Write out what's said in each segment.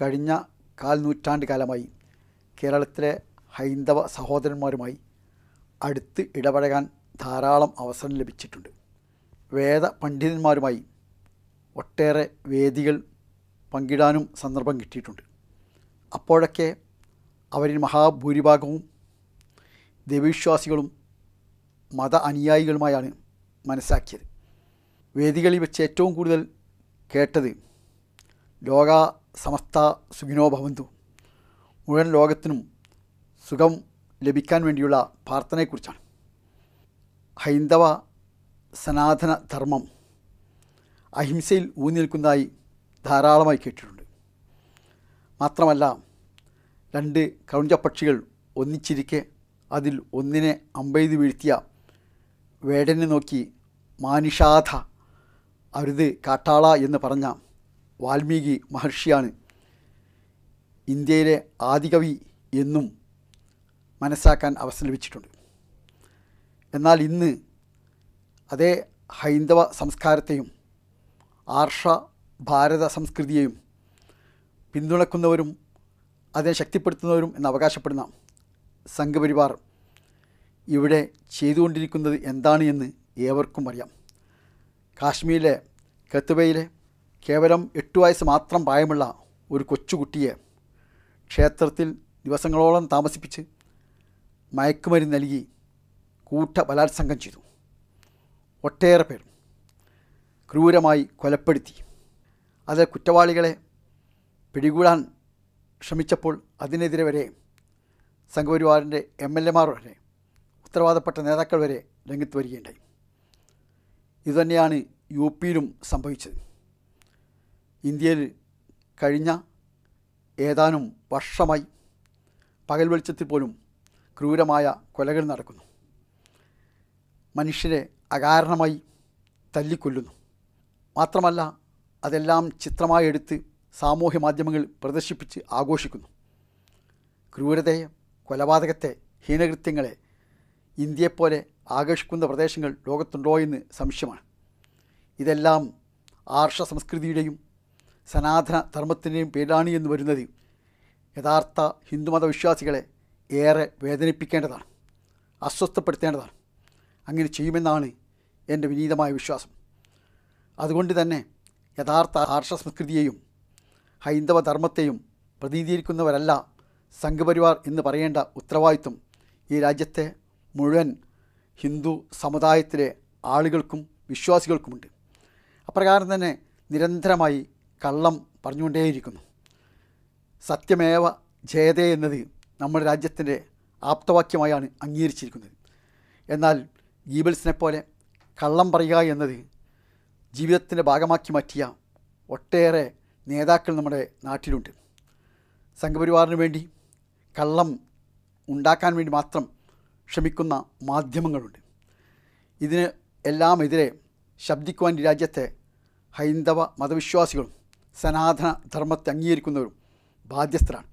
കഴിഞ്ഞ കാൽനൂറ്റാണ്ട് കാലമായി കേരളത്തിലെ ഹൈന്ദവ സഹോദരന്മാരുമായി അടുത്ത് ഇടപഴകാൻ ധാരാളം അവസരം ലഭിച്ചിട്ടുണ്ട് വേദ പണ്ഡിതന്മാരുമായി ഒട്ടേറെ വേദികൾ പങ്കിടാനും സന്ദർഭം കിട്ടിയിട്ടുണ്ട് അപ്പോഴൊക്കെ അവരിൽ മഹാഭൂരിഭാഗവും ദൈവവിശ്വാസികളും മത അനുയായികളുമായാണ് മനസ്സാക്കിയത് വേദികളിൽ വെച്ച് ഏറ്റവും കൂടുതൽ കേട്ടത് ലോക സമസ്ത സുഖിനോ ഭവന്തു മുഴുവൻ ലോകത്തിനും സുഖം ലഭിക്കാൻ വേണ്ടിയുള്ള പ്രാർത്ഥനയെക്കുറിച്ചാണ് ഹൈന്ദവ സനാതന ധർമ്മം അഹിംസയിൽ ഊന്നി നിൽക്കുന്നതായി ധാരാളമായി കേട്ടിട്ടുണ്ട് മാത്രമല്ല രണ്ട് കൗഞ്ചപ്പക്ഷികൾ ഒന്നിച്ചിരിക്കെ അതിൽ ഒന്നിനെ അമ്പെയ്ത് വീഴ്ത്തിയ വേടനെ നോക്കി മാനുഷാധ അരുത് കാട്ടാള എന്ന് പറഞ്ഞ വാൽമീകി മഹർഷിയാണ് ഇന്ത്യയിലെ ആദികവി എന്നും മനസ്സാക്കാൻ അവസരം ലഭിച്ചിട്ടുണ്ട് എന്നാൽ ഇന്ന് അതേ ഹൈന്ദവ സംസ്കാരത്തെയും ആർഷ ഭാരത സംസ്കൃതിയെയും പിന്തുണക്കുന്നവരും അതിനെ ശക്തിപ്പെടുത്തുന്നവരും എന്ന് അവകാശപ്പെടുന്ന സംഘപരിവാർ ഇവിടെ ചെയ്തുകൊണ്ടിരിക്കുന്നത് എന്താണ് എന്ന് ഏവർക്കും അറിയാം കാശ്മീരിലെ കത്തുബയിലെ കേവലം എട്ട് വയസ്സ് മാത്രം പ്രായമുള്ള ഒരു കൊച്ചുകുട്ടിയെ ക്ഷേത്രത്തിൽ ദിവസങ്ങളോളം താമസിപ്പിച്ച് മയക്കുമരുന്ന് നൽകി കൂട്ട ബലാത്സംഗം ചെയ്തു ഒട്ടേറെ പേർ ക്രൂരമായി കൊലപ്പെടുത്തി അത് കുറ്റവാളികളെ പിടികൂടാൻ ശ്രമിച്ചപ്പോൾ അതിനെതിരെ വരെ സംഘപരിവാറിൻ്റെ എം എൽ എമാർ വരെ ഉത്തരവാദപ്പെട്ട നേതാക്കൾ വരെ രംഗത്ത് വരികയുണ്ടായി ഇതുതന്നെയാണ് യു പിയിലും സംഭവിച്ചത് ഇന്ത്യയിൽ കഴിഞ്ഞ ഏതാനും വർഷമായി പകൽ വെളിച്ചത്തിൽ പോലും ക്രൂരമായ കൊലകൾ നടക്കുന്നു മനുഷ്യരെ അകാരണമായി തല്ലിക്കൊല്ലുന്നു മാത്രമല്ല അതെല്ലാം ചിത്രമായി എടുത്ത് സാമൂഹ്യ മാധ്യമങ്ങൾ പ്രദർശിപ്പിച്ച് ആഘോഷിക്കുന്നു ക്രൂരതയെ കൊലപാതകത്തെ ഹീനകൃത്യങ്ങളെ ഇന്ത്യയെപ്പോലെ ആഘോഷിക്കുന്ന പ്രദേശങ്ങൾ ലോകത്തുണ്ടോ എന്ന് സംശയമാണ് ഇതെല്ലാം ആർഷ സംസ്കൃതിയുടെയും സനാതന ധർമ്മത്തിൻ്റെയും പേരാണി എന്ന് വരുന്നത് യഥാർത്ഥ ഹിന്ദുമത വിശ്വാസികളെ ഏറെ വേദനിപ്പിക്കേണ്ടതാണ് അസ്വസ്ഥപ്പെടുത്തേണ്ടതാണ് അങ്ങനെ ചെയ്യുമെന്നാണ് എൻ്റെ വിനീതമായ വിശ്വാസം അതുകൊണ്ട് തന്നെ യഥാർത്ഥ ആർഷ സംസ്കൃതിയെയും ഹൈന്ദവ ധർമ്മത്തെയും പ്രതിനിധീകരിക്കുന്നവരല്ല സംഘപരിവാർ എന്ന് പറയേണ്ട ഉത്തരവാദിത്വം ഈ രാജ്യത്തെ മുഴുവൻ ഹിന്ദു സമുദായത്തിലെ ആളുകൾക്കും വിശ്വാസികൾക്കുമുണ്ട് അപ്രകാരം തന്നെ നിരന്തരമായി കള്ളം പറഞ്ഞുകൊണ്ടേയിരിക്കുന്നു സത്യമേവ ജയതേ എന്നത് നമ്മുടെ രാജ്യത്തിൻ്റെ ആപ്തവാക്യമായാണ് അംഗീകരിച്ചിരിക്കുന്നത് എന്നാൽ ഗീബിൾസിനെ പോലെ കള്ളം പറയുക എന്നത് ജീവിതത്തിൻ്റെ ഭാഗമാക്കി മാറ്റിയ ഒട്ടേറെ നേതാക്കൾ നമ്മുടെ നാട്ടിലുണ്ട് സംഘപരിവാറിന് വേണ്ടി കള്ളം ഉണ്ടാക്കാൻ വേണ്ടി മാത്രം ക്ഷമിക്കുന്ന മാധ്യമങ്ങളുണ്ട് ഇതിന് എതിരെ ശബ്ദിക്കുവാൻ രാജ്യത്തെ ഹൈന്ദവ മതവിശ്വാസികളും സനാതന ധർമ്മത്തെ അംഗീകരിക്കുന്നവരും ബാധ്യസ്ഥരാണ്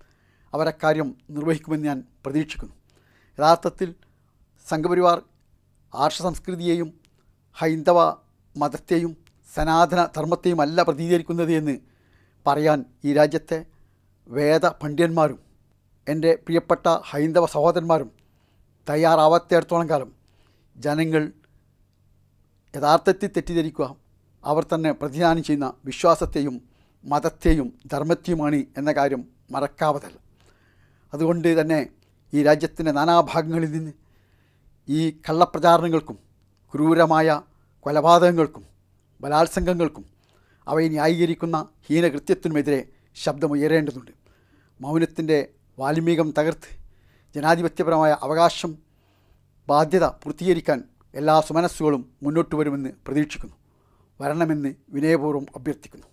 അവരക്കാര്യം നിർവഹിക്കുമെന്ന് ഞാൻ പ്രതീക്ഷിക്കുന്നു യഥാർത്ഥത്തിൽ സംഘപരിവാർ ആർഷ സംസ്കൃതിയെയും ഹൈന്ദവ മതത്തെയും സനാതന ധർമ്മത്തെയും അല്ല പ്രതിനിധീകരിക്കുന്നത് എന്ന് പറയാൻ ഈ രാജ്യത്തെ വേദ പണ്ഡിതന്മാരും എൻ്റെ പ്രിയപ്പെട്ട ഹൈന്ദവ സഹോദരന്മാരും തയ്യാറാവാത്തേടത്തോളം കാലം ജനങ്ങൾ യഥാർത്ഥത്തിൽ തെറ്റിദ്ധരിക്കുക അവർ തന്നെ പ്രതിദാനം ചെയ്യുന്ന വിശ്വാസത്തെയും മതത്തെയും ധർമ്മത്തെയുമാണ് എന്ന കാര്യം മറക്കാവതല്ല അതുകൊണ്ട് തന്നെ ഈ രാജ്യത്തിൻ്റെ നാനാഭാഗങ്ങളിൽ നിന്ന് ഈ കള്ളപ്രചാരണങ്ങൾക്കും ക്രൂരമായ കൊലപാതകങ്ങൾക്കും ബലാത്സംഗങ്ങൾക്കും അവയെ ന്യായീകരിക്കുന്ന ഹീനകൃത്യത്തിനുമെതിരെ ശബ്ദമുയരേണ്ടതുണ്ട് മൗനത്തിൻ്റെ വാൽമീകം തകർത്ത് ജനാധിപത്യപരമായ അവകാശം ബാധ്യത പൂർത്തീകരിക്കാൻ എല്ലാ സുമനസ്സുകളും മുന്നോട്ട് വരുമെന്ന് പ്രതീക്ഷിക്കുന്നു വരണമെന്ന് വിനയപൂർവ്വം അഭ്യർത്ഥിക്കുന്നു